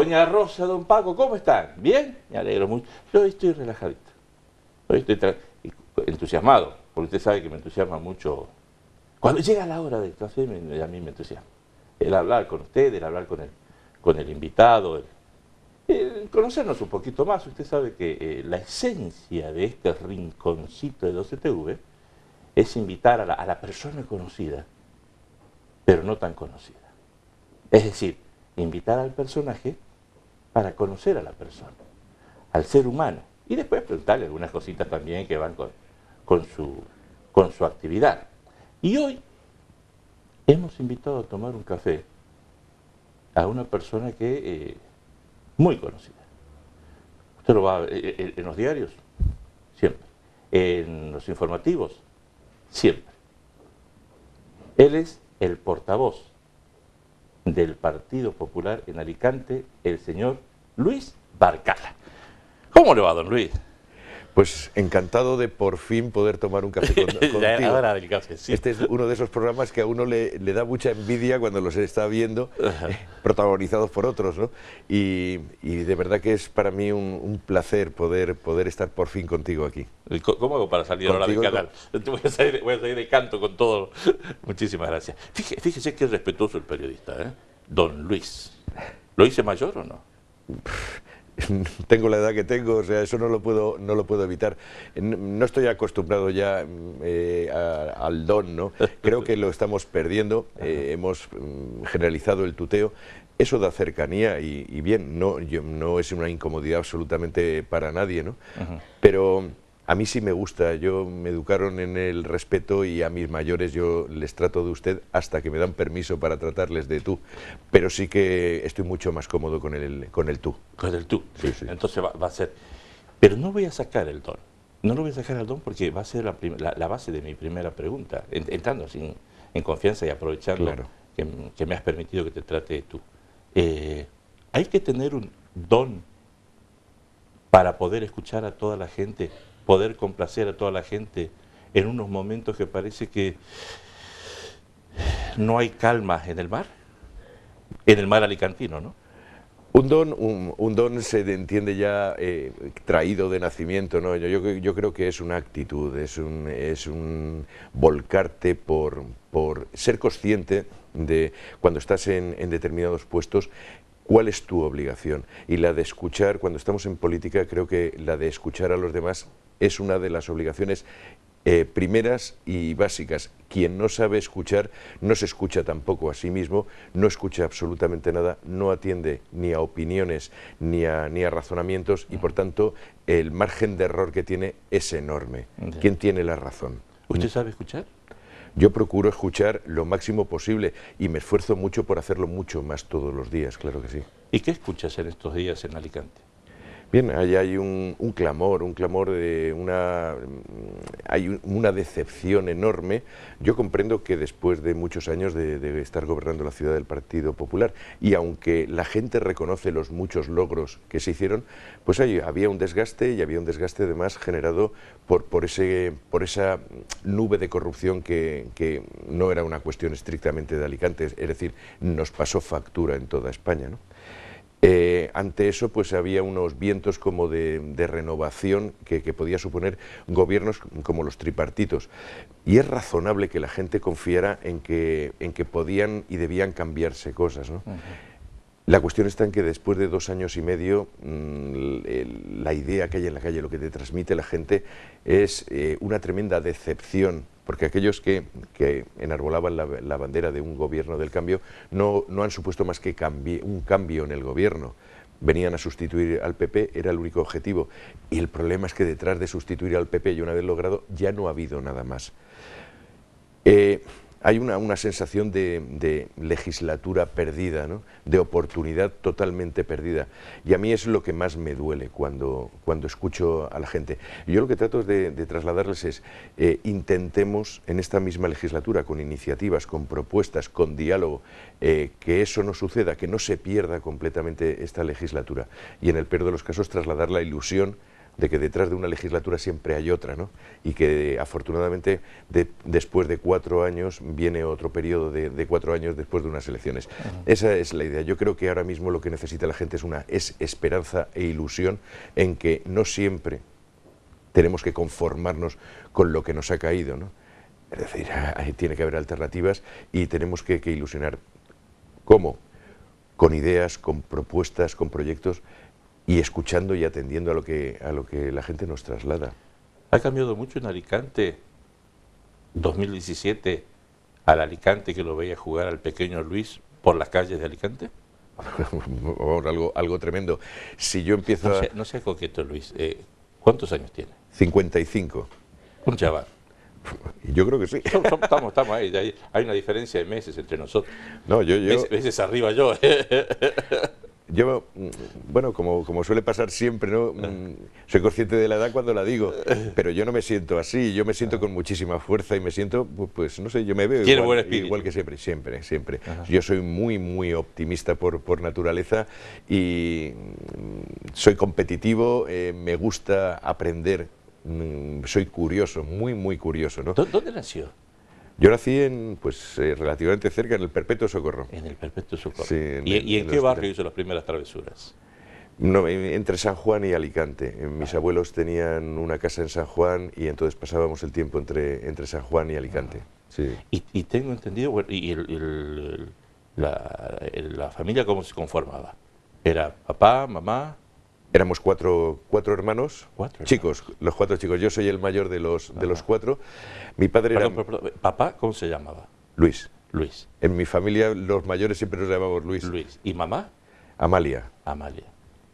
Doña Rosa, don Paco, ¿cómo están? ¿Bien? Me alegro mucho. Yo estoy relajadito. Hoy estoy entusiasmado, porque usted sabe que me entusiasma mucho. Cuando llega la hora de café, a mí me entusiasma. El hablar con usted, el hablar con el, con el invitado, el, conocernos un poquito más. Usted sabe que eh, la esencia de este rinconcito de 12TV es invitar a la persona conocida, pero no tan conocida. Es decir, invitar al personaje para conocer a la persona, al ser humano. Y después preguntarle algunas cositas también que van con, su, con su actividad. Y hoy hemos invitado a tomar un café a una persona que es eh, muy conocida. Usted lo va a ver eh, eh, en los diarios, siempre. En los informativos, siempre. Él es el portavoz del Partido Popular en Alicante, el señor Luis Barcala. ¿Cómo le va, don Luis? Pues encantado de por fin poder tomar un café contigo. ya del café, sí. Este es uno de esos programas que a uno le, da mucha envidia cuando los está viendo, eh, protagonizados por otros, ¿no? Y, de verdad que es para mí un, placer poder, poder estar por fin contigo aquí. ¿Cómo hago para salir ahora del canal? Voy a, salir, de canto con todo. Muchísimas gracias. Fíjese, fíjese qué respetuoso el periodista, ¿eh? Don Luis. ¿Lo hice mayor o no? tengo la edad que tengo, o sea, eso no lo puedo, no lo puedo evitar. Eh, no estoy acostumbrado ya mm, eh, al don, ¿no? Creo que lo estamos perdiendo, eh, hemos mm, generalizado el tuteo. Eso da cercanía y, bien, no, no es una incomodidad absolutamente para nadie, ¿no? Pero a mí sí me gusta, yo me educaron en el respeto y a mis mayores yo les trato de usted hasta que me dan permiso para tratarles de tú, pero sí que estoy mucho más cómodo con el, con el tú. Con el tú, sí, sí. entonces va, a ser... Pero no voy a sacar el don, no lo voy a sacar el don porque va a ser la, base de mi primera pregunta, entrando sin, en confianza y aprovechando que, me has permitido que te trate de tú. Eh, hay que tener un don para poder escuchar a toda la gente poder complacer a toda la gente en unos momentos que parece que no hay calma en el mar, en el mar alicantino, ¿no? Un don, un, don se entiende ya eh, traído de nacimiento, ¿no? Yo, yo, creo que es una actitud, es un, es un volcarte por, ser consciente de cuando estás en determinados puestos cuál es tu obligación y la de escuchar, cuando estamos en política, creo que la de escuchar a los demás es una de las obligaciones eh, primeras y básicas. Quien no sabe escuchar no se escucha tampoco a sí mismo, no escucha absolutamente nada, no atiende ni a opiniones ni a, ni a razonamientos y por tanto el margen de error que tiene es enorme. ¿Quién tiene la razón? ¿Usted sabe escuchar? Yo procuro escuchar lo máximo posible y me esfuerzo mucho por hacerlo mucho más todos los días, claro que sí. ¿Y qué escuchas en estos días en Alicante? Bien, ahí hay un, clamor, un clamor de una... Mm, hay una decepción enorme. Yo comprendo que después de muchos años de, estar gobernando la ciudad del Partido Popular, y aunque la gente reconoce los muchos logros que se hicieron, pues había un desgaste y había un desgaste además generado por, por, ese, por esa nube de corrupción que, que no era una cuestión estrictamente de Alicante, es decir, nos pasó factura en toda España, ¿no? Eh, ante eso, pues había unos vientos como de, renovación que, que, podía suponer gobiernos como los tripartitos. Y es razonable que la gente confiara en que, en que podían y debían cambiarse cosas. La cuestión está en que después de dos años y medio, mm, la idea que hay en la calle, lo que te transmite la gente, es eh, una tremenda decepción porque aquellos que, enarbolaban la, bandera de un gobierno del cambio no, no han supuesto más que un cambio en el gobierno venían a sustituir al PP, era el único objetivo. Y el problema es que detrás de sustituir al PP y una vez logrado, ya no ha habido nada más. Eh, hay una, una sensación de, legislatura perdida, ¿no? de oportunidad totalmente perdida. Y a mí es lo que más me duele cuando, cuando escucho a la gente. yo lo que trato de, trasladarles es, eh, intentemos en esta misma legislatura, con iniciativas, con propuestas, con diálogo, eh, que eso no suceda, que no se pierda completamente esta legislatura. Y en el peor de los casos, trasladar la ilusión de que detrás de una legislatura siempre hay otra, ¿no? Y que afortunadamente después de cuatro años viene otro periodo de, cuatro años después de unas elecciones. Esa es la idea. Yo creo que ahora mismo lo que necesita la gente es una es esperanza e ilusión en que no siempre tenemos que conformarnos con lo que nos ha caído, Es decir, ah, tiene que haber alternativas y tenemos que ilusionar. ¿Cómo? Con ideas, con propuestas, con proyectos y escuchando y atendiendo a lo que, a lo que la gente nos traslada. Ha cambiado mucho en Alicante. 2017, al Alicante que lo veía jugar al pequeño Luis por las calles de Alicante. algo, algo tremendo. Si yo empiezo No, a... no coqueto, Luis. Eh, ¿Cuántos años tiene? 55. Un chaval. Yo creo que sí. Estamos, ahí. Hay una diferencia de meses entre nosotros. No, yo, yo... arriba yo. Yo, mm, bueno, como, suele pasar siempre, ¿no? Mm, soy consciente de la edad cuando la digo, pero yo no me siento así, yo me siento con muchísima fuerza y me siento, pues no sé, yo me veo igual, que siempre, siempre, siempre. Yo soy muy, muy optimista por, por naturaleza y mm, soy competitivo, eh, me gusta aprender, soy curioso, muy, muy curioso. ¿no? ¿Dónde nació? Yo nací en, pues, eh, relativamente cerca, en el Perpetuo Socorro. En el Perpetuo Socorro. Sí, ¿Y, en, qué barrio hizo las primeras travesuras? No, entre San Juan y Alicante. Eh, mis abuelos tenían una casa en San Juan y entonces pasábamos el tiempo entre, entre San Juan y Alicante. Ah. Sí. Y, tengo entendido, y la, la familia cómo se conformaba. Era papá, mamá, Éramos cuatro, cuatro hermanos, ¿Cuatro chicos, los cuatro chicos. Yo soy el mayor de los, de los ah. cuatro. Mi padre era... ¿Papá cómo se llamaba? Luis. Luis. En mi familia los mayores siempre nos llamamos Luis. Luis. ¿Y mamá? Amalia. Amalia.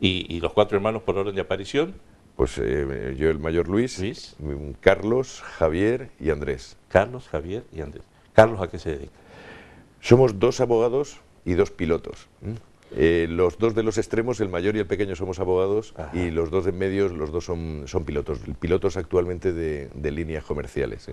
¿Y, los cuatro hermanos por orden de aparición? Pues eh, yo el mayor Luis, Luis, mm, Carlos, Javier y Andrés. Carlos, Javier y Andrés. Carlos, ¿a qué se dedica? Somos dos abogados y dos pilotos. Eh, los dos de los extremos, el mayor y el pequeño, somos abogados y los dos de medios, los dos son, pilotos, pilotos actualmente de, líneas comerciales.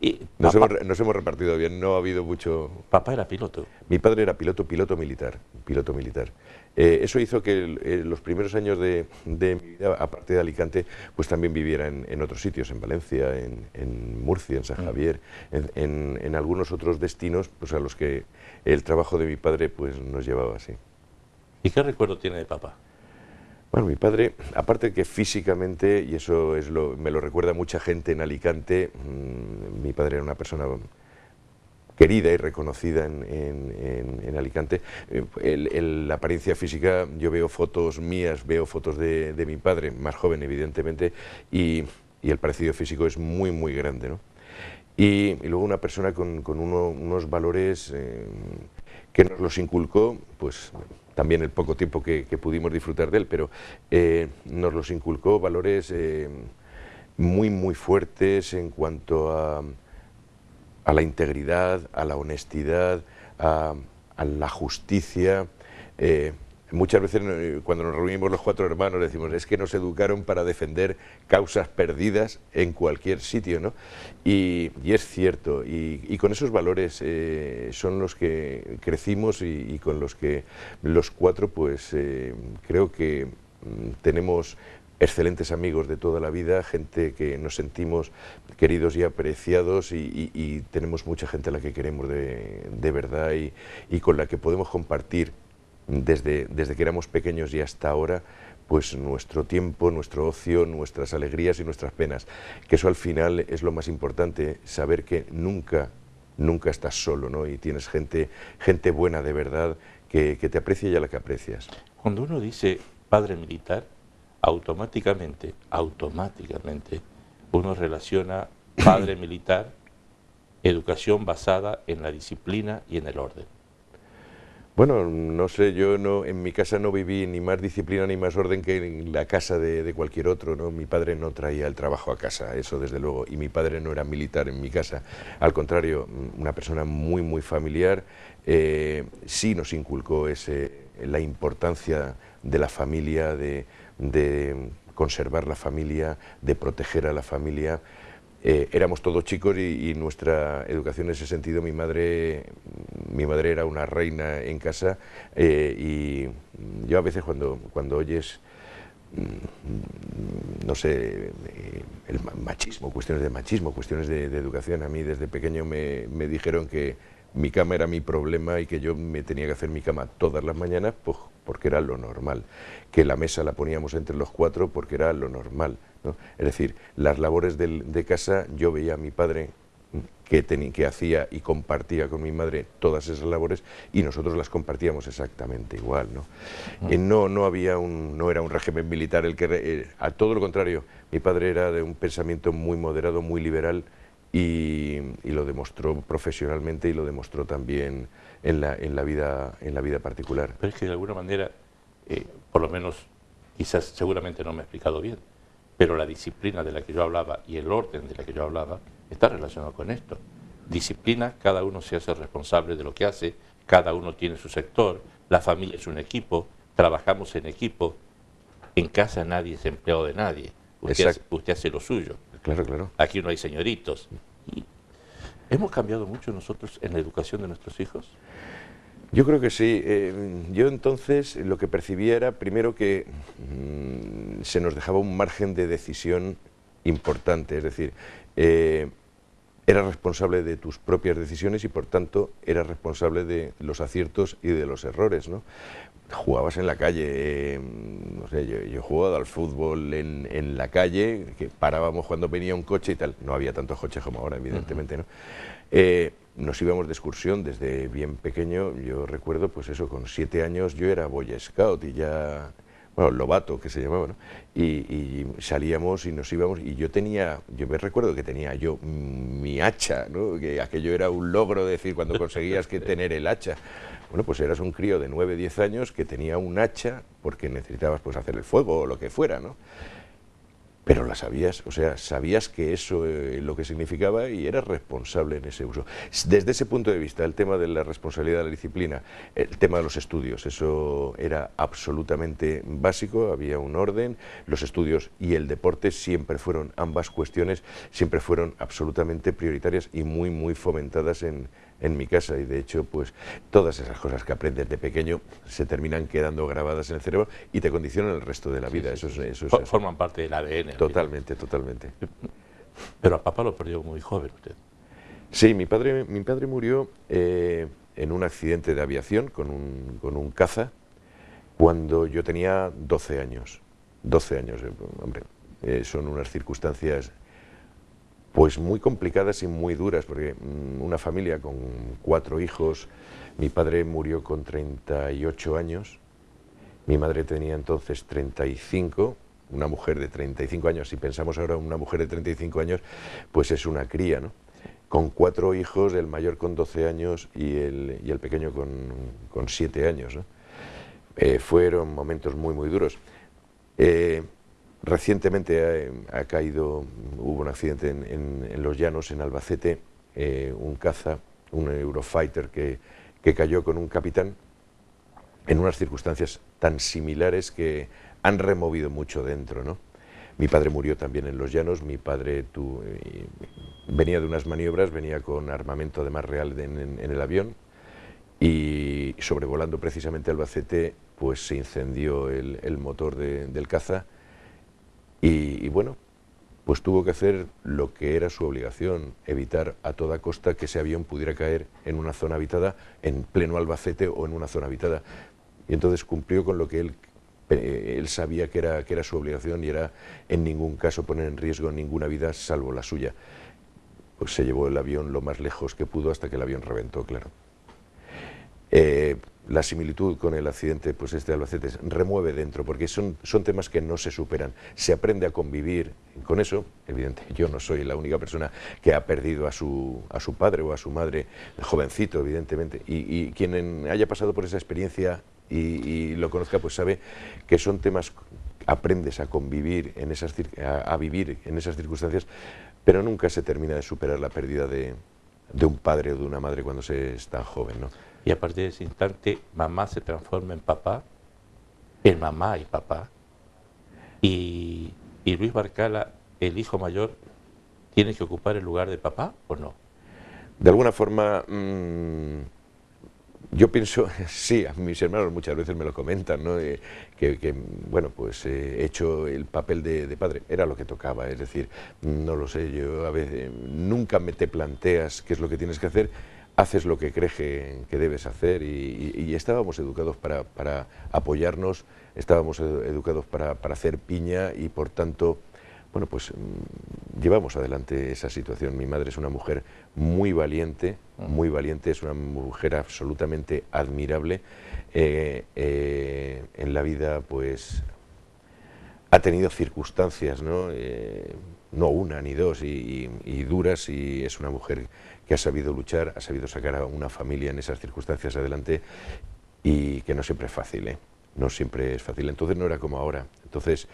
Y nos, hemos, repartido bien, no ha habido mucho... ¿Papá era piloto? Mi padre era piloto, piloto militar, piloto militar. Eh, eso hizo que eh, los primeros años de, mi vida, aparte de Alicante, pues también viviera en, otros sitios, en Valencia, en, Murcia, en San mm. Javier, en, algunos otros destinos pues, a los que el trabajo de mi padre pues, nos llevaba así. ¿Y qué recuerdo tiene de papá? Bueno, mi padre, aparte de que físicamente, y eso es lo, me lo recuerda mucha gente en Alicante, mm, mi padre era una persona querida y reconocida en, en, en, Alicante. Eh, la apariencia física, yo veo fotos mías, veo fotos de, de mi padre, más joven evidentemente, y, y, el parecido físico es muy, muy grande. ¿no? Y, luego una persona con, con unos valores eh, que nos los inculcó, pues también el poco tiempo que, pudimos disfrutar de él, pero eh, nos los inculcó valores muy, muy fuertes en cuanto a a la integridad, a la honestidad, a, la justicia. Eh, muchas veces eh, cuando nos reunimos los cuatro hermanos decimos, es que nos educaron para defender causas perdidas en cualquier sitio, ¿no? Y, es cierto, y, con esos valores eh, son los que crecimos y, con los que los cuatro, pues creo que mm, tenemos excelentes amigos de toda la vida, gente que nos sentimos queridos y apreciados y, tenemos mucha gente a la que queremos de, verdad y, con la que podemos compartir desde, desde que éramos pequeños y hasta ahora pues nuestro tiempo, nuestro ocio, nuestras alegrías y nuestras penas. Que eso al final es lo más importante, saber que nunca, nunca estás solo, ¿no? Y tienes gente, gente buena de verdad que, que te aprecia y a la que aprecias. Cuando uno dice padre militar, automáticamente, automáticamente, uno relaciona padre militar, educación basada en la disciplina y en el orden. Bueno, no sé, yo no, en mi casa no viví ni más disciplina ni más orden que en la casa de, cualquier otro, ¿no? Mi padre no traía el trabajo a casa, eso desde luego, y mi padre no era militar en mi casa, al contrario, mm, una persona muy, muy familiar, eh, sí nos inculcó ese, la importancia de la familia, de, de conservar la familia, de proteger a la familia. Eh, éramos todos chicos y, nuestra educación en ese sentido, mi madre, mi madre era una reina en casa eh, y yo a veces cuando, cuando oyes mm, no sé, eh, el machismo, cuestiones de machismo, cuestiones de, educación. A mí desde pequeño me, me, dijeron que mi cama era mi problema y que yo me tenía que hacer mi cama todas las mañanas, pues porque era lo normal, que la mesa la poníamos entre los cuatro porque era lo normal. Es decir, las labores de, casa yo veía a mi padre que, tenía, que hacía y compartía con mi madre todas esas labores y nosotros las compartíamos exactamente igual. ¿no? Mm. Eh, no, no, había un, no era un régimen militar, el que, eh, a todo lo contrario, mi padre era de un pensamiento muy moderado, muy liberal y, y lo demostró profesionalmente y lo demostró también en la, en la, vida, en la vida particular. Pero es que de alguna manera, eh, por lo menos, quizás seguramente no me he explicado bien, pero la disciplina de la que yo hablaba y el orden de la que yo hablaba está relacionado con esto. Disciplina, cada uno se hace responsable de lo que hace, cada uno tiene su sector, la familia es un equipo, trabajamos en equipo, en casa nadie es empleado de nadie, usted, hace, usted hace, lo suyo. Claro, claro. Aquí no hay señoritos. ¿Hemos cambiado mucho nosotros en la educación de nuestros hijos? Yo creo que sí. Eh, yo entonces lo que percibía era, primero, que mm, se nos dejaba un margen de decisión importante, es decir, eh, eras responsable de tus propias decisiones y por tanto eras responsable de los aciertos y de los errores. ¿no? jugabas en la calle, em, no sé, yo, jugaba al fútbol en, en, la calle, que parábamos cuando venía un coche y tal, no había tantos coches como ahora, evidentemente, ¿no? Eh, nos íbamos de excursión desde bien pequeño, yo recuerdo, pues eso, con siete años yo era Boy Scout y ya bueno, Lobato, que se llamaba, ¿no? Y, salíamos y nos íbamos, y yo tenía, yo me recuerdo que tenía yo mi hacha, ¿no? Que aquello era un logro, decir, cuando conseguías que tener el hacha. Bueno, pues eras un crío de 9, 10 años que tenía un hacha porque necesitabas pues hacer el fuego o lo que fuera, ¿no? pero la sabías, o sea, sabías que eso eh, lo que significaba y eras responsable en ese uso. Desde ese punto de vista, el tema de la responsabilidad de la disciplina, el tema de los estudios, eso era absolutamente básico, había un orden, los estudios y el deporte siempre fueron, ambas cuestiones siempre fueron absolutamente prioritarias y muy, muy fomentadas en, en mi casa y de hecho pues todas esas cosas que aprendes de pequeño se terminan quedando grabadas en el cerebro y te condicionan el resto de la vida. eso, eso Forman parte del ADN. Totalmente, totalmente. Pero a papá lo perdió muy joven usted. Sí, mi padre, mi padre murió eh, en un accidente de aviación con un, con un caza cuando yo tenía 12 años. 12 años, eh, hombre, eh, son unas circunstancias pues muy complicadas y muy duras, porque mm, una familia con cuatro hijos, mi padre murió con 38 años, mi madre tenía entonces 35, una mujer de 35 años, si pensamos ahora una mujer de 35 años, pues es una cría, ¿no? Con cuatro hijos, el mayor con 12 años y el, pequeño con, con 7 años, eh, fueron momentos muy, muy duros. Eh, Recientemente ha, caído, hubo un accidente en, los llanos, en Albacete, eh, un caza, un Eurofighter que, cayó con un capitán en unas circunstancias tan similares que han removido mucho dentro, ¿no? Mi padre murió también en los llanos, mi padre eh, venía de unas maniobras, venía con armamento más real en, el avión y sobrevolando precisamente Albacete pues se incendió el, motor del caza y, bueno, pues tuvo que hacer lo que era su obligación, evitar a toda costa que ese avión pudiera caer en una zona habitada, en pleno Albacete o en una zona habitada. Y entonces cumplió con lo que él, eh, él sabía que era, que era su obligación y era en ningún caso poner en riesgo ninguna vida salvo la suya. Pues se llevó el avión lo más lejos que pudo hasta que el avión reventó, claro. Eh, la similitud con el accidente pues este de Albacete remueve dentro, porque son, son temas que no se superan. Se aprende a convivir con eso. Evidente, yo no soy la única persona que ha perdido a su, a su padre o a su madre, jovencito, evidentemente. Y, quien haya pasado por esa experiencia y, lo conozca, pues sabe que son temas aprendes a convivir en esas a, a vivir en esas circunstancias, pero nunca se termina de superar la pérdida de, de un padre o de una madre cuando se está joven, ¿no? Y a partir de ese instante, mamá se transforma en papá, en mamá y papá. Y, y Luis Barcala, el hijo mayor, tiene que ocupar el lugar de papá o no. De alguna forma, mm, yo pienso, sí, a mis hermanos muchas veces me lo comentan, eh, que, bueno, pues eh, he hecho el papel de, de, padre, era lo que tocaba, es decir, no lo sé, yo a veces nunca me te planteas qué es lo que tienes que hacer haces lo que crees que, debes hacer y, estábamos educados para, apoyarnos, estábamos educados para, hacer piña y por tanto, bueno, pues mm, llevamos adelante esa situación. Mi madre es una mujer muy valiente, ah. muy valiente, es una mujer absolutamente admirable. Eh, eh, en la vida, pues, ha tenido circunstancias, ¿no? Eh, no una ni dos, y, duras, y es una mujer que ha sabido luchar, ha sabido sacar a una familia en esas circunstancias adelante, y que no siempre es fácil, ¿eh? no siempre es fácil. Entonces no era como ahora. Entonces,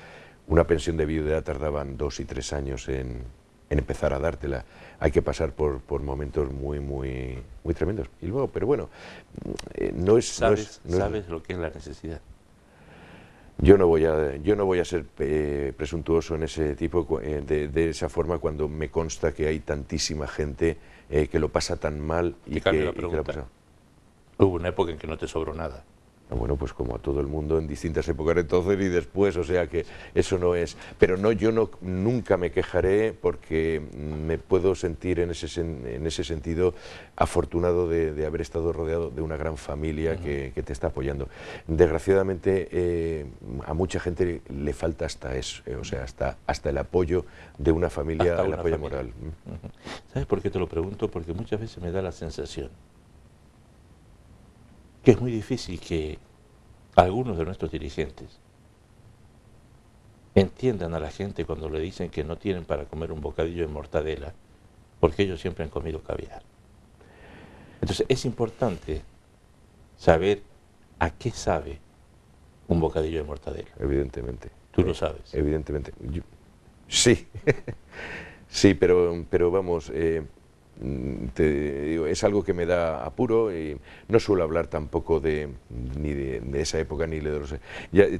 una pensión de viudedad tardaban dos y tres años en, empezar a dártela. Hay que pasar por, momentos muy, muy, muy tremendos. Y luego, pero bueno, eh, no es... Sabes, sabes lo que es la necesidad. Yo no voy a, yo no voy a ser eh, presuntuoso en ese tipo, eh, de, de, esa forma cuando me consta que hay tantísima gente eh, que lo pasa tan mal y, que, la pregunta. Hubo una época en que no te sobró nada. Ah, bueno, pues como a todo el mundo en distintas épocas entonces y después, o sea que eso no es. Pero no, yo no, nunca me quejaré porque me puedo sentir en ese, en ese sentido afortunado de, haber estado rodeado de una gran familia que, te está apoyando. Desgraciadamente eh, a mucha gente le falta hasta eso, eh, o sea, hasta, hasta el apoyo de una familia, el apoyo moral. ¿Sabes por qué te lo pregunto? Porque muchas veces me da la sensación que es muy difícil que algunos de nuestros dirigentes entiendan a la gente cuando le dicen que no tienen para comer un bocadillo de mortadela, porque ellos siempre han comido caviar. Entonces es importante saber a qué sabe un bocadillo de mortadela. Evidentemente. Tú lo sabes. Evidentemente. sí, sí, pero, pero vamos, eh, Mm, es algo que me da apuro y no suelo hablar tampoco de ni de, esa época ni de los...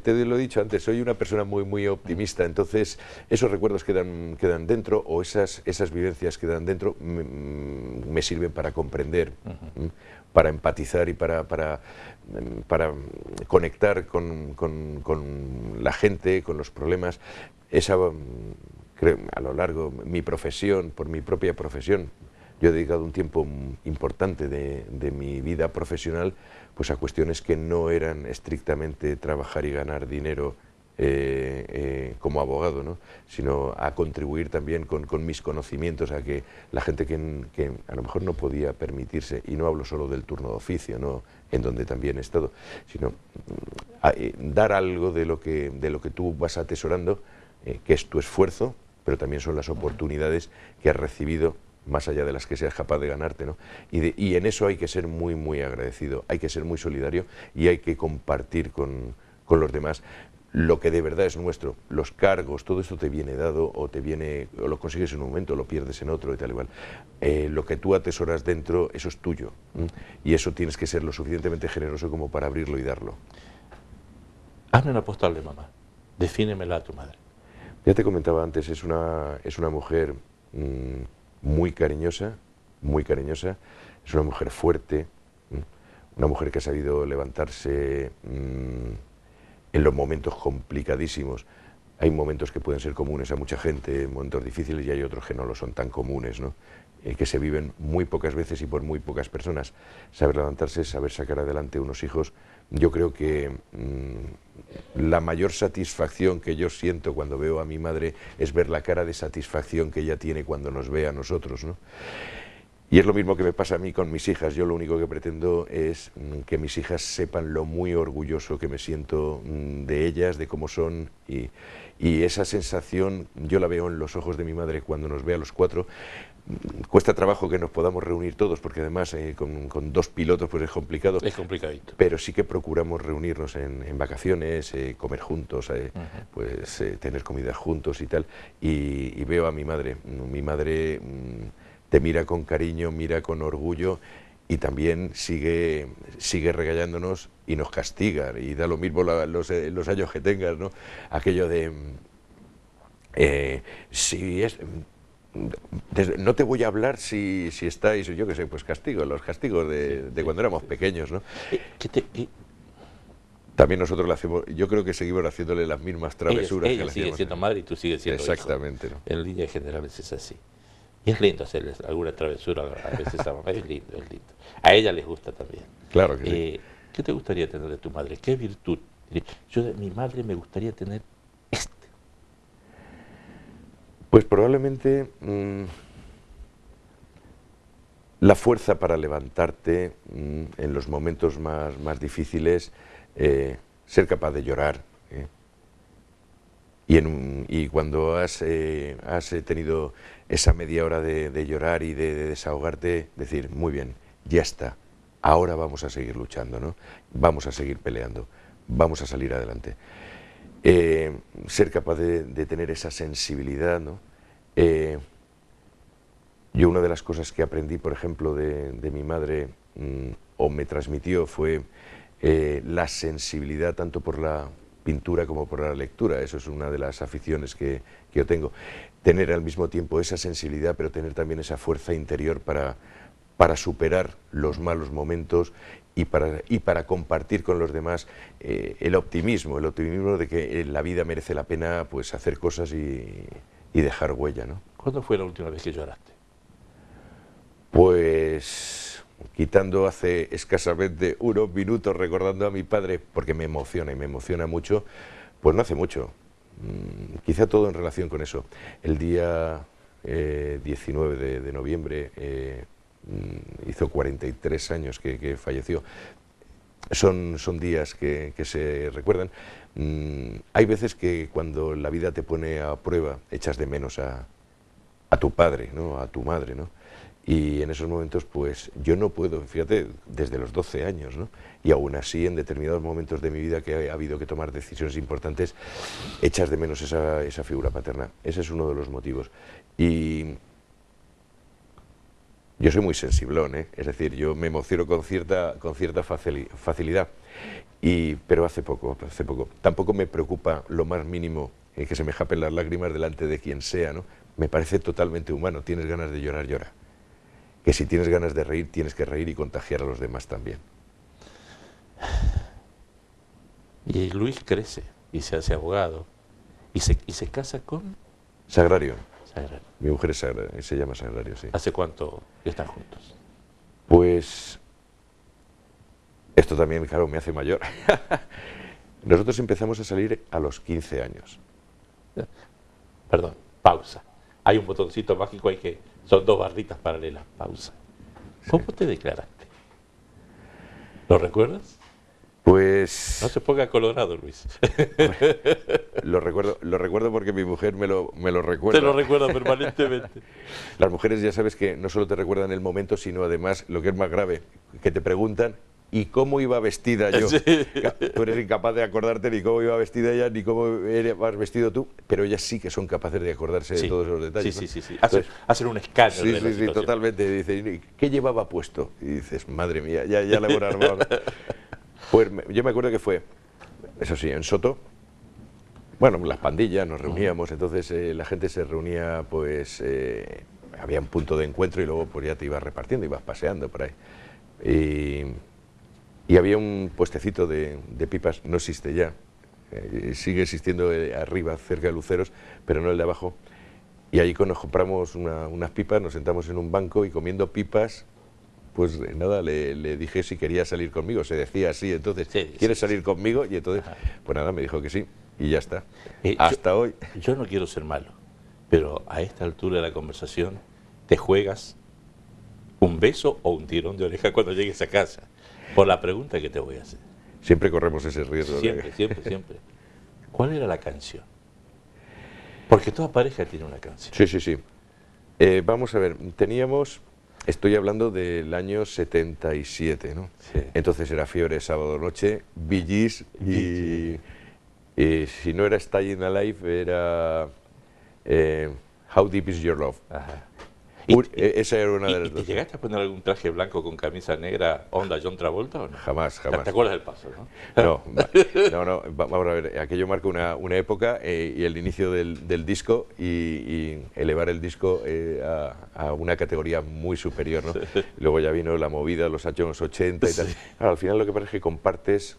te lo he dicho antes, soy una persona muy muy optimista, entonces esos recuerdos que quedan dentro o esas, esas vivencias dan dentro mm, mm, me, sirven para comprender, para empatizar y para, para, conectar con, la gente, con los problemas. Esa, a lo largo, mi profesión, por mi propia profesión, yo he dedicado un tiempo importante de, mi vida profesional pues a cuestiones que no eran estrictamente trabajar y ganar dinero eh, eh, como abogado, ¿no? sino a contribuir también con, mis conocimientos a que la gente que, a lo mejor no podía permitirse, y no hablo solo del turno de oficio, ¿no? en donde también he estado, sino mm, eh, dar algo de lo, que, de lo que tú vas atesorando, que es tu esfuerzo, pero también son las oportunidades que has recibido más allá de las que seas capaz de ganarte, ¿no? Y, en eso hay que ser muy, muy agradecido, hay que ser muy solidario y hay que compartir con, los demás lo que de verdad es nuestro, los cargos, todo esto te viene dado o te viene, o lo consigues en un momento, o lo pierdes en otro y tal igual. Eh, lo que tú atesoras dentro, eso es tuyo. Y eso tienes que ser lo suficientemente generoso como para abrirlo y darlo. Hazme una apostable, mamá. Defínemela a tu madre. Ya te comentaba antes, es una, es una mujer mm, muy cariñosa, muy cariñosa, es una mujer fuerte, mm, una mujer que ha sabido levantarse mm, en los momentos complicadísimos. Hay momentos que pueden ser comunes a mucha gente, momentos difíciles, y hay otros que no lo son tan comunes, ¿no? Eh, que se viven muy pocas veces y por muy pocas personas. Saber levantarse, saber sacar adelante unos hijos, yo creo que mm, la mayor satisfacción que yo siento cuando veo a mi madre es ver la cara de satisfacción que ella tiene cuando nos ve a nosotros. Y es lo mismo que me pasa a mí con mis hijas. Yo lo único que pretendo es mm, que mis hijas sepan lo muy orgulloso que me siento mm, de ellas, de cómo son. y esa sensación yo la veo en los ojos de mi madre cuando nos ve a los cuatro cuesta trabajo que nos podamos reunir todos, porque además eh, con, dos pilotos pues es complicado. Es complicadito. Pero sí que procuramos reunirnos en, vacaciones, eh, comer juntos, eh, pues tener comida juntos y tal. Y, veo a mi madre. Mi madre mm, te mira con cariño, mira con orgullo y también sigue, sigue y nos castiga. Y da lo mismo los, años que tengas, ¿no? Aquello de... Mm, si es, no te voy a hablar si, si estáis, yo qué sé, pues castigo los castigos de, cuando éramos pequeños, ¿no? Eh, eh. También nosotros lo hacemos, yo creo que seguimos haciéndole las mismas travesuras ella, sigue siendo madre y tú sigues siendo Exactamente. Hijo. ¿no? En línea generales es así. Y es lindo hacerles alguna travesura a veces a mamá, es lindo, es lindo. A ella les gusta también. Claro que sí. Eh, ¿Qué te gustaría tener de tu madre? ¿Qué virtud? Yo de mi madre me gustaría tener esto pues probablemente mm, la fuerza para levantarte mm, en los momentos más, difíciles, eh, ser capaz de llorar. ¿eh? Y, cuando eh, has, tenido esa media hora de, llorar y de, de, desahogarte, decir, muy bien, ya está, ahora vamos a seguir luchando, ¿no? vamos a seguir peleando, vamos a salir adelante. Eh, ser capaz de, tener esa sensibilidad. Eh, yo una de las cosas que aprendí, por ejemplo, de, mi madre, mm, o me transmitió, fue eh, la sensibilidad tanto por la pintura como por la lectura. Eso es una de las aficiones que, que yo tengo. Tener al mismo tiempo esa sensibilidad, pero tener también esa fuerza interior para, para superar los malos momentos y para, y para compartir con los demás eh, el optimismo, el optimismo de que eh, la vida merece la pena pues hacer cosas y, dejar huella. ¿no? ¿Cuándo fue la última vez que lloraste? Pues quitando hace escasamente unos minutos recordando a mi padre, porque me emociona y me emociona mucho, pues no hace mucho. Mm, quizá todo en relación con eso. El día 19 eh, de, noviembre Mm, hizo 43 años que, falleció. Son, son días que, se recuerdan. Mm, hay veces que cuando la vida te pone a prueba, echas de menos a, a tu padre, ¿no? a tu madre, ¿no? Y en esos momentos, pues yo no puedo, fíjate, desde los 12 años, ¿no? Y aún así, en determinados momentos de mi vida que ha habido que tomar decisiones importantes, echas de menos esa, esa figura paterna. Ese es uno de los motivos. Y yo soy muy sensiblón, ¿eh? es decir, yo me emociono con cierta, con cierta facilidad, y, pero hace poco, hace poco. Tampoco me preocupa lo más mínimo eh, que se me japen las lágrimas delante de quien sea, ¿no? Me parece totalmente humano, tienes ganas de llorar, llora. Que si tienes ganas de reír, tienes que reír y contagiar a los demás también. Y Luis crece y se hace abogado y se, y se casa con... Sagrario. Mi mujer es se llama Sagrario, sí. ¿Hace cuánto están juntos? Pues esto también, claro, me hace mayor. Nosotros empezamos a salir a los 15 años. Perdón, pausa. Hay un botoncito mágico Hay que son dos barritas paralelas, pausa. ¿Cómo te declaraste? ¿Lo recuerdas? Pues. No se ponga colorado, Luis. lo, recuerdo, lo recuerdo porque mi mujer me lo, me lo recuerda. Te lo recuerda permanentemente. Las mujeres ya sabes que no solo te recuerdan el momento, sino además, lo que es más grave, que te preguntan ¿Y cómo iba vestida yo? Tú eres incapaz de acordarte ni cómo iba vestida ella, ni cómo vas vestido tú, pero ellas sí que son capaces de acordarse de todos los detalles. Sí, sí, sí. sí. Hacen un escáner. Sí, de sí, la sí, totalmente. Dice, ¿qué llevaba puesto? Y dices, madre mía, ya, ya la Pues yo me acuerdo que fue, eso sí, en Soto, bueno, las pandillas, nos reuníamos, entonces eh, la gente se reunía, pues eh, había un punto de encuentro y luego pues ya te ibas repartiendo, ibas paseando por ahí. Y, había un puestecito de, pipas, no existe ya, eh, sigue existiendo arriba, cerca de Luceros, pero no el de abajo. Y ahí nos compramos unas pipas, nos sentamos en un banco y comiendo pipas pues eh, nada, le, dije si quería salir conmigo, se decía así, entonces, ¿quieres salir conmigo? Y entonces, pues nada, me dijo que sí, y ya está. Hasta hoy. Yo no quiero ser malo, pero a esta altura de la conversación te juegas un beso o un tirón de oreja cuando llegues a casa, por la pregunta que te voy a hacer. Siempre corremos ese riesgo. Siempre, siempre, siempre. ¿Cuál era la canción? Porque toda pareja tiene una canción. Sí, sí, sí. Eh, vamos a ver, teníamos Estoy hablando del año 77, ¿no? Entonces era Fiebre Sábado Noche, Billys y, y, eh, si no era Staying Alive era eh, How Deep Is Your Love. Ajá. ¿Y, e, esa era una de las dos. llegaste a poner algún traje blanco con camisa negra onda John Travolta o no? Jamás, jamás. ¿Te acuerdas del paso, no? No, no, vamos a ver, aquello marca una, una época eh, y el inicio del, del disco y, elevar el disco eh, a, una categoría muy superior, Luego ya vino la movida, los años 80 y tal. al final lo que pasa es que compartes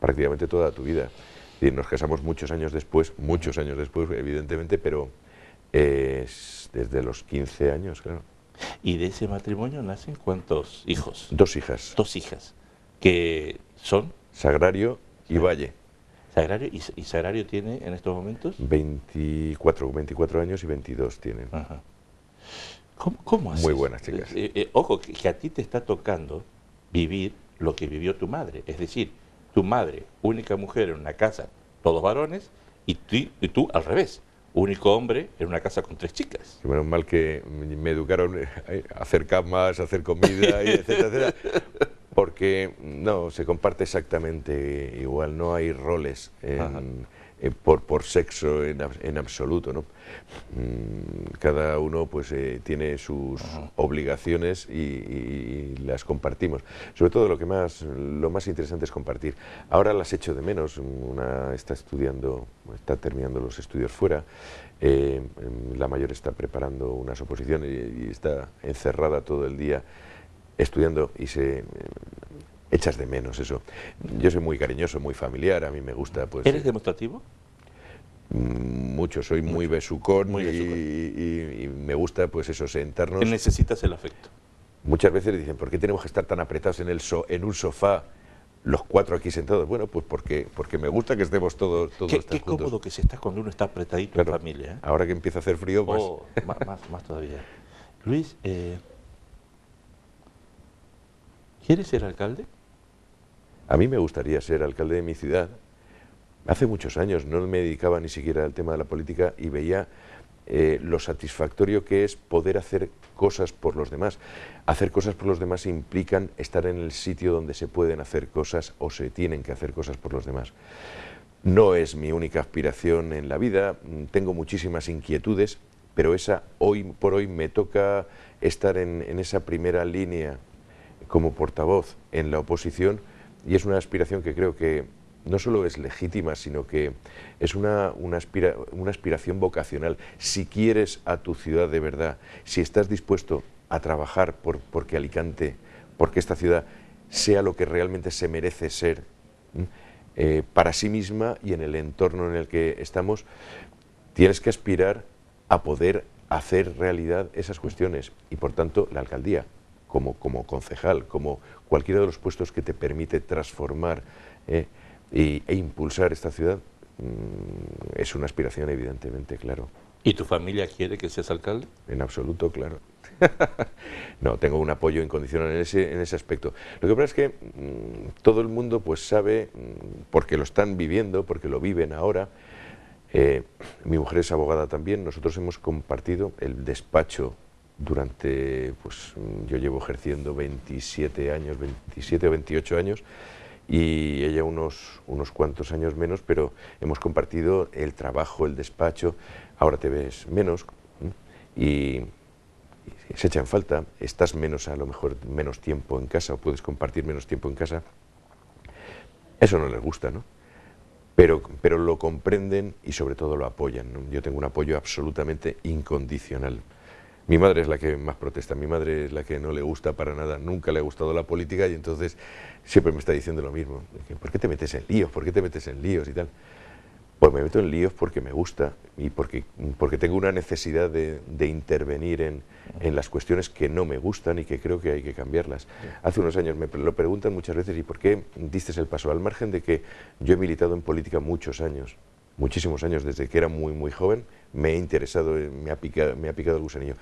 prácticamente toda tu vida. Y nos casamos muchos años después, muchos años después, evidentemente, pero es desde los 15 años, claro. ¿Y de ese matrimonio nacen cuántos hijos? Dos hijas. Dos hijas, que son... Sagrario y Valle. Sagrario, y, Sagrario tiene en estos momentos? 24, 24 años y 22 tienen. ¿Cómo, cómo Muy buenas chicas. Eh, eh, eh, ojo, que, a ti te está tocando vivir lo que vivió tu madre. Es decir, tu madre, única mujer en una casa, todos varones, y y tú al revés único hombre en una casa con tres chicas. Menos mal que me educaron eh, a hacer camas, a hacer comida, y etcétera, etcétera. Porque no, se comparte exactamente igual, no hay roles. En, eh, por, sexo en, absoluto. ¿no? Mm, cada uno pues, eh, tiene sus obligaciones y, las compartimos. Sobre todo lo, que más, lo más interesante es compartir. Ahora las echo de menos, una está estudiando, está terminando los estudios fuera, eh, la mayor está preparando unas oposiciones y está encerrada todo el día estudiando y se echas de menos eso. Yo soy muy cariñoso, muy familiar, a mí me gusta pues... ¿Eres demostrativo? Mm, mucho, soy muy besucón, y, me gusta pues eso, sentarnos... Necesitas el afecto. Muchas veces dicen, ¿por qué tenemos que estar tan apretados en, el so, en un sofá los cuatro aquí sentados? Bueno, pues porque, porque me gusta que estemos todos, todos qué, cómodo que se está cuando uno está apretadito en familia. ¿eh? Ahora que empieza a hacer frío, pues... Oh, más, más, todavía. Luis, eh, ¿quieres ser alcalde? A mí me gustaría ser alcalde de mi ciudad. Hace muchos años no me dedicaba ni siquiera al tema de la política y veía eh, lo satisfactorio que es poder hacer cosas por los demás. Hacer cosas por los demás implican estar en el sitio donde se pueden hacer cosas o se tienen que hacer cosas por los demás. No es mi única aspiración en la vida, mm, tengo muchísimas inquietudes, pero esa hoy por hoy me toca estar en esa primera línea como portavoz en la oposición y es una aspiración que creo que no solo es legítima, sino que es una, una, aspiración vocacional. Si quieres a tu ciudad de verdad, si estás dispuesto a trabajar por, porque Alicante, porque esta ciudad sea lo que realmente se merece ser eh, para sí misma y en el entorno en el que estamos, tienes que aspirar a poder hacer realidad esas cuestiones. Y por tanto, la alcaldía, como, como concejal, como cualquiera de los puestos que te permite transformar eh, e, impulsar esta ciudad mm, es una aspiración, evidentemente, claro. ¿Y tu familia quiere que seas alcalde? En absoluto, claro. no, tengo un apoyo incondicional en ese, en ese aspecto. Lo que pasa es que mm, todo el mundo pues sabe, mm, porque lo están viviendo, porque lo viven ahora. Eh, mi mujer es abogada también, nosotros hemos compartido el despacho durante, pues yo llevo ejerciendo 27 años, 27 o 28 años, y ella unos, cuantos años menos, pero hemos compartido el trabajo, el despacho, ahora te ves menos y se echan falta, estás menos a lo mejor menos tiempo en casa o puedes compartir menos tiempo en casa. Eso no les gusta, ¿no? Pero, lo comprenden y sobre todo lo apoyan. Yo tengo un apoyo absolutamente incondicional. Mi madre es la que más protesta, mi madre es la que no le gusta para nada, nunca le ha gustado la política y entonces siempre me está diciendo lo mismo. ¿Por qué te metes en líos? ¿Por qué te metes en líos y tal? Pues me meto en líos porque me gusta y porque, porque tengo una necesidad de, intervenir en, en, las cuestiones que no me gustan y que creo que hay que cambiarlas. Hace unos años me lo preguntan muchas veces, ¿y por qué diste el paso? Al margen de que yo he militado en política muchos años, muchísimos años, desde que era muy, muy joven, me he interesado, eh, me ha, picado, me ha picado el gusanillo.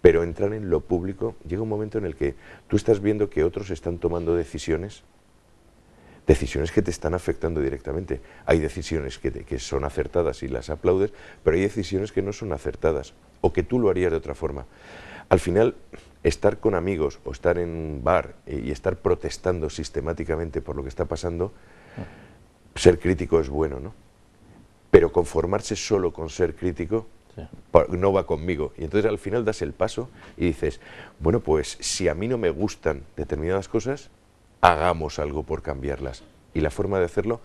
Pero entrar en lo público, llega un momento en el que tú estás viendo que otros están tomando decisiones, decisiones que te están afectando directamente. Hay decisiones que, que son acertadas y las aplaudes, pero hay decisiones que no son acertadas o que tú lo harías de otra forma. Al final, estar con amigos o estar en un bar eh, y estar protestando sistemáticamente por lo que está pasando, ah. ser crítico es bueno, ¿no? Pero conformarse solo con ser crítico no va conmigo. Y entonces al final das el paso y dices, bueno, pues si a mí no me gustan determinadas cosas, hagamos algo por cambiarlas. Y la forma de hacerlo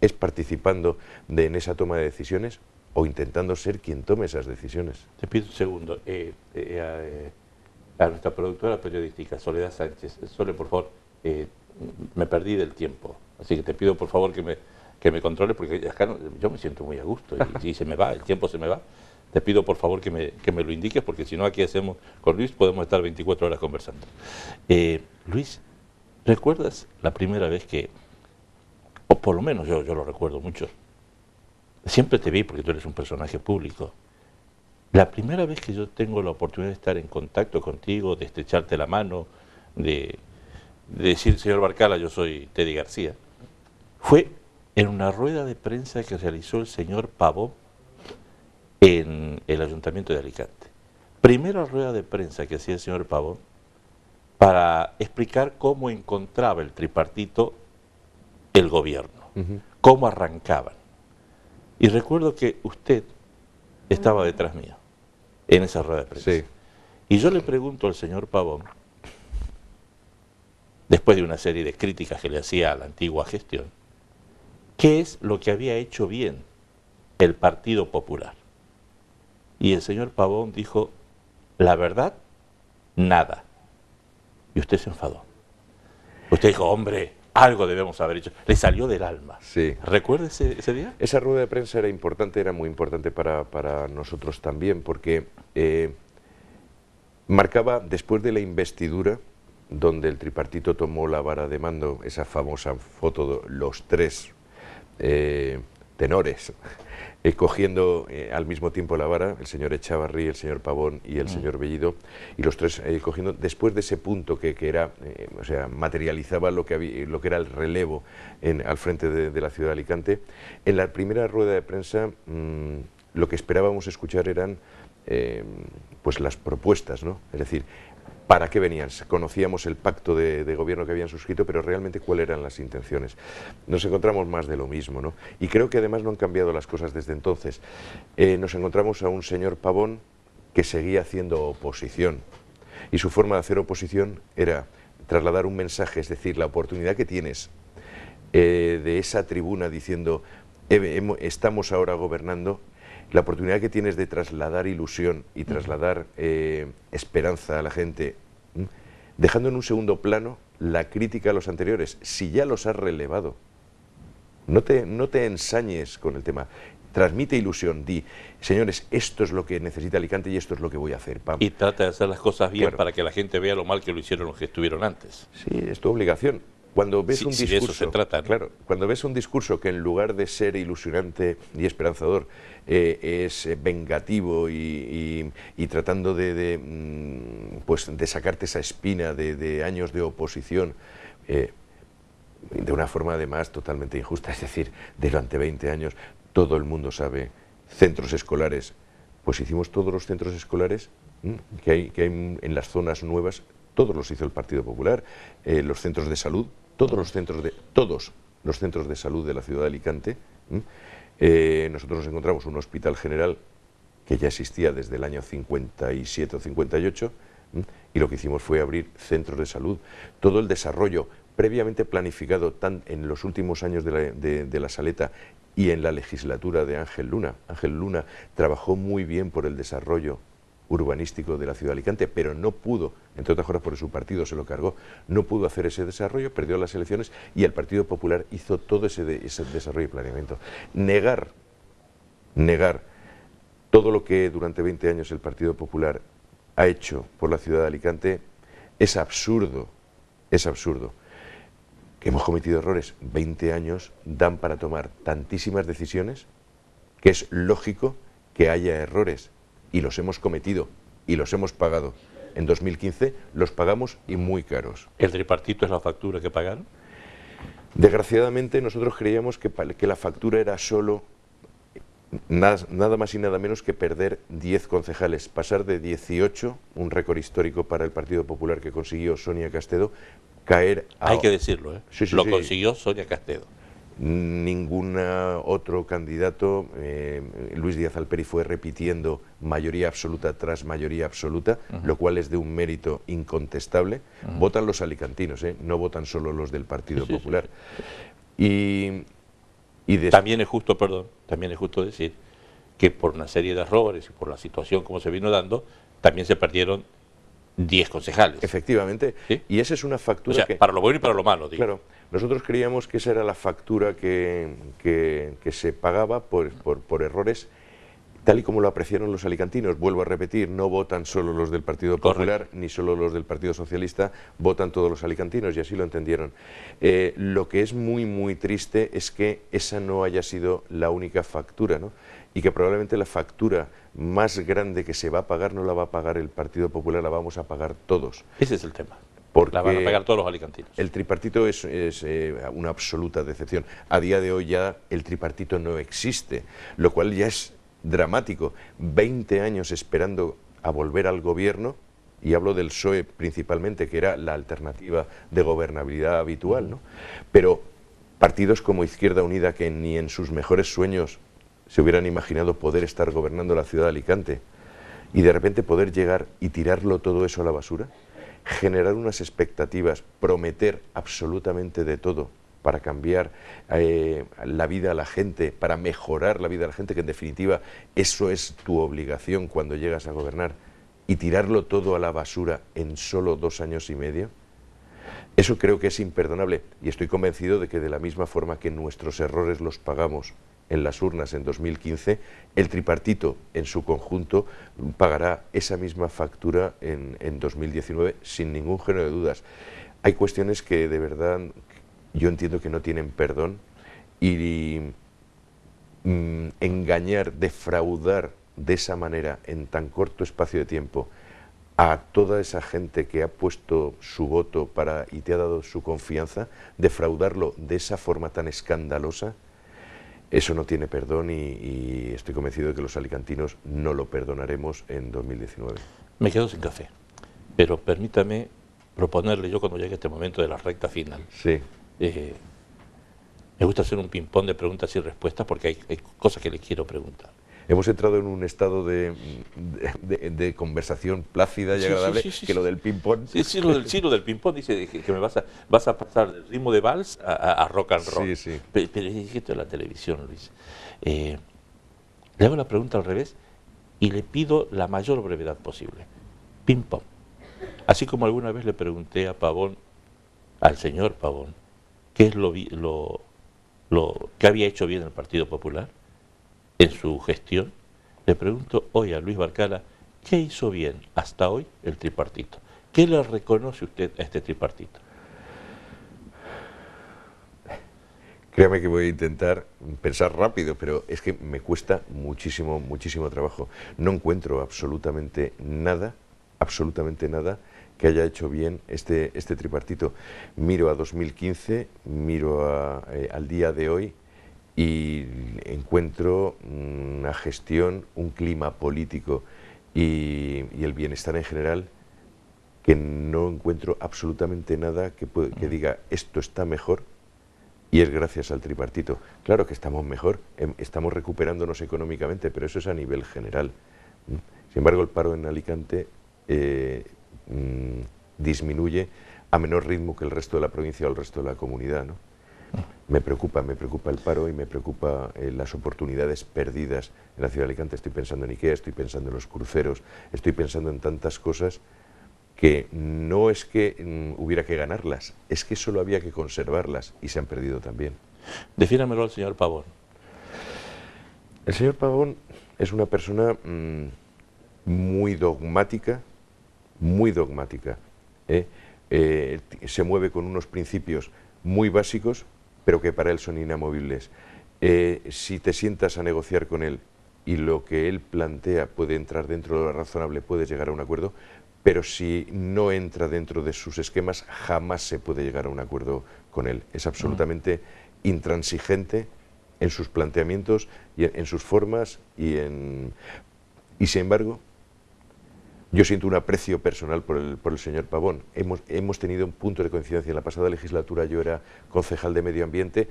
es participando de, en esa toma de decisiones o intentando ser quien tome esas decisiones. Te pido un segundo. Eh, eh, eh, a, nuestra productora periodística, Soledad Sánchez. Sole, por favor, me perdí del tiempo. Así que te pido, por favor, que me que me controle, porque acá yo me siento muy a gusto y, se me va, el tiempo se me va. Te pido por favor que me, lo indiques, porque si no aquí hacemos, con Luis podemos estar 24 horas conversando. Eh, Luis, ¿recuerdas la primera vez que, o por lo menos yo, yo lo recuerdo mucho, siempre te vi porque tú eres un personaje público, la primera vez que yo tengo la oportunidad de estar en contacto contigo, de estrecharte la mano, de, de, decir, señor Barcala, yo soy Teddy García, fue en una rueda de prensa que realizó el señor Pavón en el Ayuntamiento de Alicante. Primera rueda de prensa que hacía el señor Pavón para explicar cómo encontraba el tripartito el gobierno, cómo arrancaban. Y recuerdo que usted estaba detrás mío en esa rueda de prensa. Y yo le pregunto al señor Pavón, después de una serie de críticas que le hacía a la antigua gestión, qué es lo que había hecho bien el Partido Popular. Y el señor Pavón dijo, la verdad, nada. Y usted se enfadó. Usted dijo, hombre, algo debemos haber hecho. Le salió del alma. Sí. ese, día? Esa rueda de prensa era importante, era muy importante para, nosotros también, porque eh, marcaba, después de la investidura, donde el tripartito tomó la vara de mando, esa famosa foto, los tres eh, tenores, escogiendo cogiendo eh, al mismo tiempo la vara, el señor Echavarri, el señor Pavón y el mm. señor Bellido, y los tres eh, cogiendo, después de ese punto que, era, o sea, materializaba lo que, había, lo que era el relevo en, al frente de, la ciudad de Alicante, en la primera rueda de prensa mm, lo que esperábamos escuchar eran pues las propuestas, ¿no? Es decir, para qué venían. Conocíamos el pacto de, gobierno que habían suscrito, pero realmente cuáles eran las intenciones. Nos encontramos más de lo mismo, ¿no? Y creo que además no han cambiado las cosas desde entonces. Eh, nos encontramos a un señor Pavón que seguía haciendo oposición. Y su forma de hacer oposición era trasladar un mensaje, es decir, la oportunidad que tienes eh, de esa tribuna diciendo estamos ahora gobernando, la oportunidad que tienes de trasladar ilusión y trasladar eh, esperanza a la gente, dejando en un segundo plano la crítica a los anteriores, si ya los has relevado. No te, no te ensañes con el tema. Transmite ilusión, di, señores, esto es lo que necesita Alicante y esto es lo que voy a hacer. Y trata de hacer las cosas bien para que la gente vea lo mal que lo hicieron los que estuvieron antes. Sí, es tu obligación. Cuando ves un discurso, se trata, claro, cuando ves un discurso que en lugar de ser ilusionante y esperanzador eh, es vengativo y, tratando de, mm, pues, de sacarte esa espina de, años de oposición, eh, de una forma además totalmente injusta, es decir, durante 20 años todo el mundo sabe, centros escolares, pues hicimos todos los centros escolares mm, que hay, que hay en las zonas nuevas todos los hizo el Partido Popular, eh, los centros de salud, todos los centros de, todos los centros de salud de la ciudad de Alicante. Eh, nosotros nos encontramos un hospital general que ya existía desde el año 57 o 58, y lo que hicimos fue abrir centros de salud. Todo el desarrollo previamente planificado tan en los últimos años de la, Saleta y en la legislatura de Ángel Luna. Ángel Luna trabajó muy bien por el desarrollo urbanístico de la ciudad de Alicante, pero no pudo, entre otras cosas porque su partido se lo cargó, no pudo hacer ese desarrollo, perdió las elecciones y el Partido Popular hizo todo ese, ese desarrollo y planeamiento. Negar, negar todo lo que durante 20 años el Partido Popular ha hecho por la ciudad de Alicante es absurdo, es absurdo. Que hemos cometido errores, 20 años dan para tomar tantísimas decisiones que es lógico que haya errores y los hemos cometido y los hemos pagado. En 2015 los pagamos y muy caros. ¿El tripartito es la factura que pagaron? Desgraciadamente nosotros creíamos que, que la factura era solo nada, más y nada menos que perder 10 concejales, pasar de 18, un récord histórico para el Partido Popular que consiguió Sonia Castedo, caer a... Hay que decirlo, ¿eh? lo consiguió Sonia Castedo ningún otro candidato, eh, Luis Díaz Alperi fue repitiendo mayoría absoluta tras mayoría absoluta, lo cual es de un mérito incontestable. Votan los alicantinos, ¿eh? no votan solo los del Partido Popular. Y, También es justo, perdón, también es justo decir que por una serie de errores y por la situación como se vino dando, también se perdieron 10 concejales. Efectivamente, y esa es una factura que... para lo bueno y para lo malo, digo. Nosotros creíamos que esa era la factura que, se pagaba por, por, errores, tal y como lo apreciaron los alicantinos. Vuelvo a repetir, no votan solo los del Partido Popular ni solo los del Partido Socialista, votan todos los alicantinos y así lo entendieron. Eh, lo que es muy, muy triste es que esa no haya sido la única factura, ¿no? y que probablemente la factura más grande que se va a pagar no la va a pagar el Partido Popular, la vamos a pagar todos. Ese es el tema la van a pegar todos los alicantinos. El tripartito es, eh, una absoluta decepción. A día de hoy ya el tripartito no existe, lo cual ya es dramático. 20 años esperando a volver al gobierno, y hablo del PSOE principalmente, que era la alternativa de gobernabilidad habitual, ¿no? Pero partidos como Izquierda Unida, que ni en sus mejores sueños se hubieran imaginado poder estar gobernando la ciudad de Alicante, y de repente poder llegar y tirarlo todo eso a la basura, generar unas expectativas, prometer absolutamente de todo para cambiar eh, la vida a la gente, para mejorar la vida a la gente, que en definitiva eso es tu obligación cuando llegas a gobernar, y tirarlo todo a la basura en solo dos años y medio, eso creo que es imperdonable y estoy convencido de que de la misma forma que nuestros errores los pagamos en las urnas en 2015, el tripartito en su conjunto pagará esa misma factura en, 2019 sin ningún género de dudas. Hay cuestiones que de verdad yo entiendo que no tienen perdón y, mm, engañar, defraudar de esa manera en tan corto espacio de tiempo a toda esa gente que ha puesto su voto para y te ha dado su confianza, defraudarlo de esa forma tan escandalosa, eso no tiene perdón y, estoy convencido de que los alicantinos no lo perdonaremos en 2019. Me quedo sin café, pero permítame proponerle yo cuando llegue este momento de la recta final. Sí. Eh, me gusta hacer un ping-pong de preguntas y respuestas porque hay, hay cosas que le quiero preguntar hemos entrado en un estado de, conversación plácida y agradable que lo del ping-pong. Sí, lo del, ping-pong, dice que, me vas a, vas a pasar del ritmo de vals a, rock and roll. Sí, sí. Pero, es esto de la televisión, Luis. Eh, le hago la pregunta al revés y le pido la mayor brevedad posible. Ping-pong. Así como alguna vez le pregunté a Pavón, al señor Pavón, qué es lo, lo, lo que había hecho bien el Partido Popular en su gestión, le pregunto hoy a Luis Barcala, ¿qué hizo bien hasta hoy el tripartito? ¿Qué le reconoce usted a este tripartito? Créame que voy a intentar pensar rápido, pero es que me cuesta muchísimo, muchísimo trabajo. No encuentro absolutamente nada, absolutamente nada que haya hecho bien este, este tripartito. Miro a 2015, miro eh, al día de hoy y encuentro una gestión, un clima político y, el bienestar en general que no encuentro absolutamente nada que, diga esto está mejor y es gracias al tripartito. Claro que estamos mejor, em, estamos recuperándonos económicamente, pero eso es a nivel general. Sin embargo, el paro en Alicante eh, mm, disminuye a menor ritmo que el resto de la provincia o el resto de la comunidad. ¿no? Me preocupa, me preocupa el paro y me preocupa eh, las oportunidades perdidas en la ciudad de Alicante. Estoy pensando en Ikea, estoy pensando en los cruceros, estoy pensando en tantas cosas que no es que mm, hubiera que ganarlas, es que solo había que conservarlas y se han perdido también. Defínamelo al señor Pavón. El señor Pavón es una persona mm, muy dogmática, muy dogmática. ¿eh? Eh, se mueve con unos principios muy básicos, pero que para él son inamovibles. Eh, si te sientas a negociar con él y lo que él plantea puede entrar dentro de lo razonable, puedes llegar a un acuerdo, pero si no entra dentro de sus esquemas, jamás se puede llegar a un acuerdo con él. Es absolutamente intransigente en sus planteamientos, y en, sus formas y en... Y sin embargo, yo siento un aprecio personal por el, señor Pavón. Hemos, hemos tenido un punto de coincidencia. En la pasada legislatura yo era concejal de Medio Ambiente,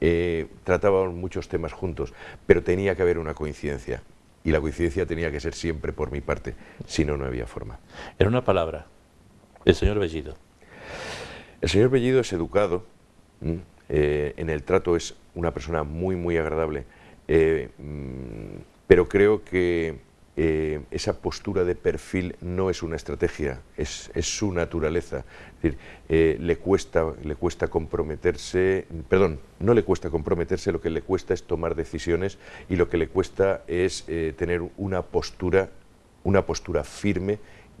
eh, tratábamos muchos temas juntos, pero tenía que haber una coincidencia. Y la coincidencia tenía que ser siempre por mi parte, si no, no había forma. En una palabra, el señor Bellido. El señor Bellido es educado, eh, en el trato es una persona muy, muy agradable, eh, mm, pero creo que eh, esa postura de perfil no es una estrategia, es, su naturaleza. decir, eh, le, cuesta, le cuesta comprometerse, perdón, no le cuesta comprometerse, lo que le cuesta es tomar decisiones y lo que le cuesta es eh, tener una postura, una postura firme,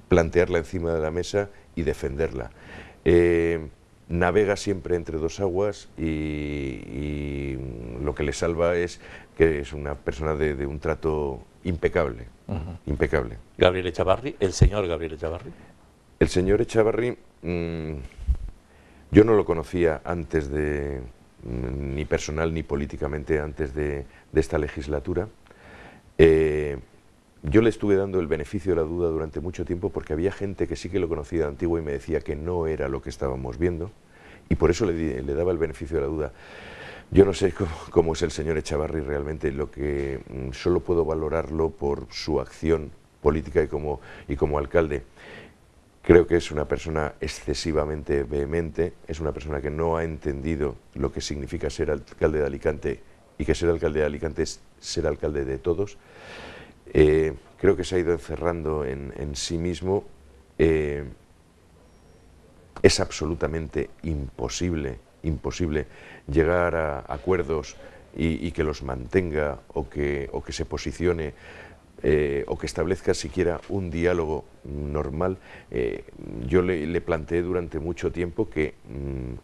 plantearla encima de la mesa y defenderla. navega siempre entre dos aguas y, lo que le salva es que es una persona de un trato impecable impecable. Gabriel Echavarri, el señor Gabriel Echavarri. El señor Echavarri, mm, yo no lo conocía antes de, mm, ni personal ni políticamente, antes de, esta legislatura. Eh, yo le estuve dando el beneficio de la duda durante mucho tiempo porque había gente que sí que lo conocía de antiguo y me decía que no era lo que estábamos viendo y por eso le, le daba el beneficio de la duda. Yo no sé cómo, es el señor Echavarri realmente, lo que mm, solo puedo valorarlo por su acción política y como, y como alcalde. Creo que es una persona excesivamente vehemente, es una persona que no ha entendido lo que significa ser alcalde de Alicante y que ser alcalde de Alicante es ser alcalde de todos. Eh, creo que se ha ido encerrando en, sí mismo. Eh, es absolutamente imposible imposible llegar a acuerdos y, que los mantenga o que, o que se posicione eh, o que establezca siquiera un diálogo normal. Eh, yo le, planteé durante mucho tiempo que mm,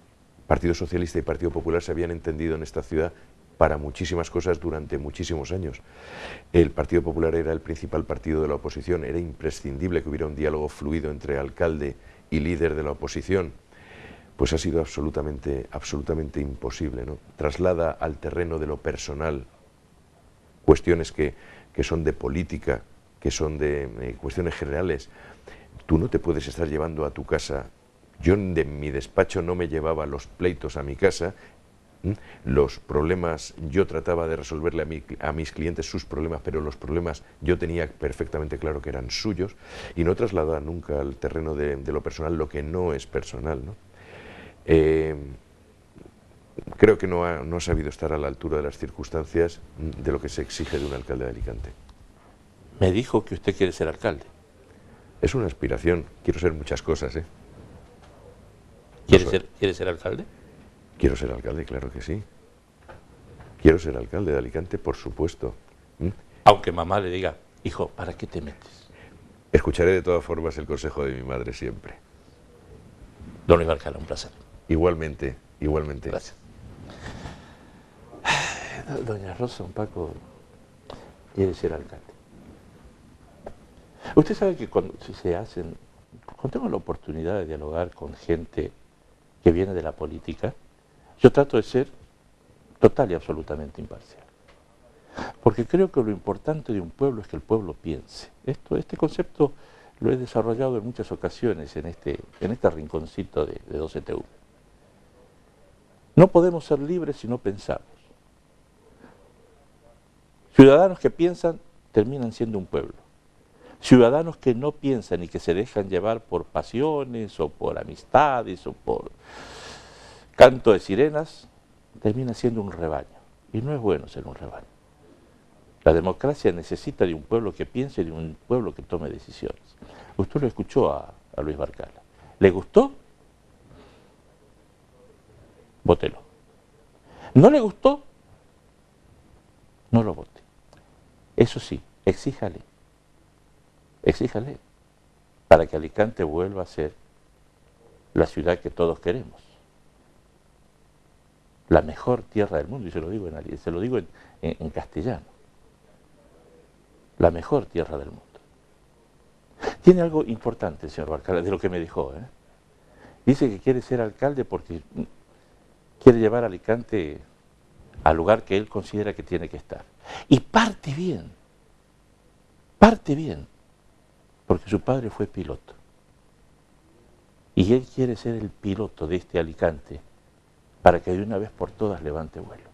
Partido Socialista y Partido Popular se habían entendido en esta ciudad para muchísimas cosas durante muchísimos años. El Partido Popular era el principal partido de la oposición, era imprescindible que hubiera un diálogo fluido entre alcalde y líder de la oposición pues ha sido absolutamente, absolutamente imposible. ¿no? Traslada al terreno de lo personal cuestiones que, que son de política, que son de eh, cuestiones generales. Tú no te puedes estar llevando a tu casa. Yo de mi despacho no me llevaba los pleitos a mi casa, los problemas, yo trataba de resolverle a, a, mis clientes sus problemas, pero los problemas yo tenía perfectamente claro que eran suyos y no traslada nunca al terreno de, de lo personal lo que no es personal. ¿no? Eh, creo que no ha, no ha sabido estar a la altura de las circunstancias de lo que se exige de un alcalde de Alicante. Me dijo que usted quiere ser alcalde. Es una aspiración, quiero ser muchas cosas. ¿eh? ¿Quiere, ser, ¿Quiere ser alcalde? Quiero ser alcalde, claro que sí. Quiero ser alcalde de Alicante, por supuesto. ¿Mm? Aunque mamá le diga, hijo, ¿para qué te metes? Escucharé de todas formas el consejo de mi madre siempre. Don Cala, un placer. Igualmente, igualmente. Gracias. Doña Rosa, un Paco, quiere ser alcalde. Usted sabe que cuando se hacen, cuando tengo la oportunidad de dialogar con gente que viene de la política, yo trato de ser total y absolutamente imparcial. Porque creo que lo importante de un pueblo es que el pueblo piense. Esto, este concepto lo he desarrollado en muchas ocasiones en este, en este rinconcito de, de 12 e TV. No podemos ser libres si no pensamos. Ciudadanos que piensan terminan siendo un pueblo. Ciudadanos que no piensan y que se dejan llevar por pasiones o por amistades o por canto de sirenas, termina siendo un rebaño. Y no es bueno ser un rebaño. La democracia necesita de un pueblo que piense y de un pueblo que tome decisiones. Usted lo escuchó a, a Luis Barcala. ¿Le gustó? Vótelo. ¿No le gustó? No lo vote. Eso sí, exíjale. Exíjale para que Alicante vuelva a ser la ciudad que todos queremos. La mejor tierra del mundo, y se lo digo en, se lo digo en, castellano. La mejor tierra del mundo. Tiene algo importante señor alcalde, de lo que me dijo. ¿eh? Dice que quiere ser alcalde porque quiere llevar Alicante al lugar que él considera que tiene que estar. Y parte bien, parte bien, porque su padre fue piloto. Y él quiere ser el piloto de este Alicante para que de una vez por todas levante vuelo.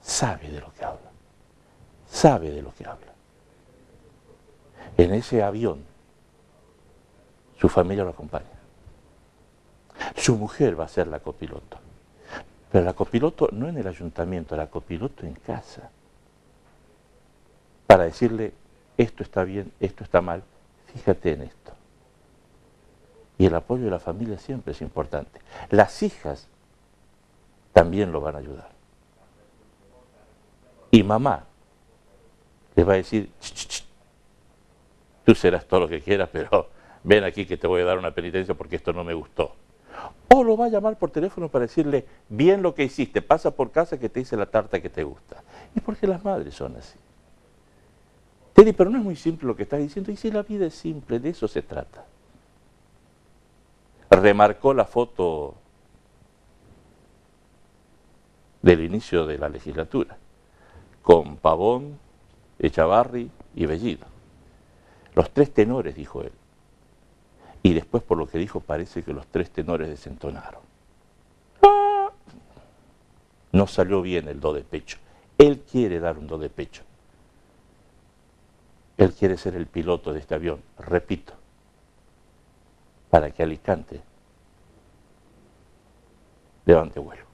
Sabe de lo que habla, sabe de lo que habla. En ese avión, su familia lo acompaña. Su mujer va a ser la copiloto. Pero la copiloto no en el ayuntamiento, la copiloto en casa. Para decirle, esto está bien, esto está mal, fíjate en esto. Y el apoyo de la familia siempre es importante. Las hijas también lo van a ayudar. Y mamá les va a decir, tú serás todo lo que quieras, pero ven aquí que te voy a dar una penitencia porque esto no me gustó. O lo va a llamar por teléfono para decirle, bien lo que hiciste, pasa por casa que te hice la tarta que te gusta. Y porque las madres son así. Teddy, pero no es muy simple lo que estás diciendo. Y si la vida es simple, de eso se trata. Remarcó la foto del inicio de la legislatura, con Pavón, Echavarri y Bellido. Los tres tenores, dijo él. Y después, por lo que dijo, parece que los tres tenores desentonaron. No salió bien el do de pecho. Él quiere dar un do de pecho. Él quiere ser el piloto de este avión, repito, para que Alicante levante vuelo.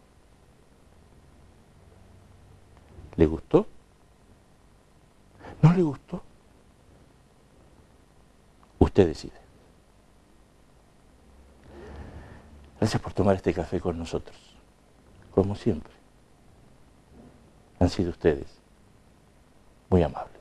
¿Le gustó? ¿No le gustó? Usted decide. Gracias por tomar este café con nosotros, como siempre. Han sido ustedes muy amables.